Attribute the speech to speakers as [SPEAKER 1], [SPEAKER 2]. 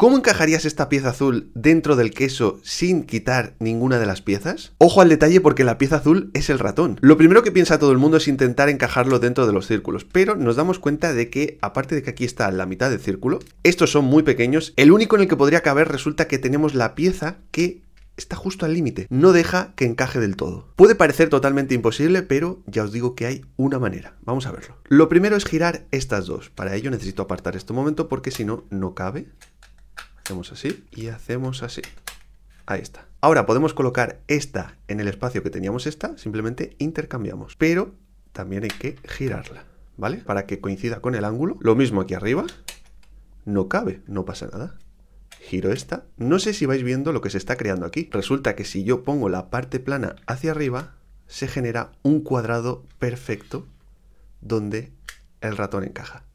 [SPEAKER 1] ¿Cómo encajarías esta pieza azul dentro del queso sin quitar ninguna de las piezas? Ojo al detalle porque la pieza azul es el ratón. Lo primero que piensa todo el mundo es intentar encajarlo dentro de los círculos, pero nos damos cuenta de que, aparte de que aquí está la mitad del círculo, estos son muy pequeños, el único en el que podría caber resulta que tenemos la pieza que está justo al límite, no deja que encaje del todo. Puede parecer totalmente imposible, pero ya os digo que hay una manera. Vamos a verlo. Lo primero es girar estas dos. Para ello necesito apartar este momento porque si no, no cabe hacemos así y hacemos así. Ahí está. Ahora podemos colocar esta en el espacio que teníamos esta, simplemente intercambiamos. Pero también hay que girarla, ¿vale? Para que coincida con el ángulo. Lo mismo aquí arriba. No cabe, no pasa nada. Giro esta. No sé si vais viendo lo que se está creando aquí. Resulta que si yo pongo la parte plana hacia arriba, se genera un cuadrado perfecto donde el ratón encaja.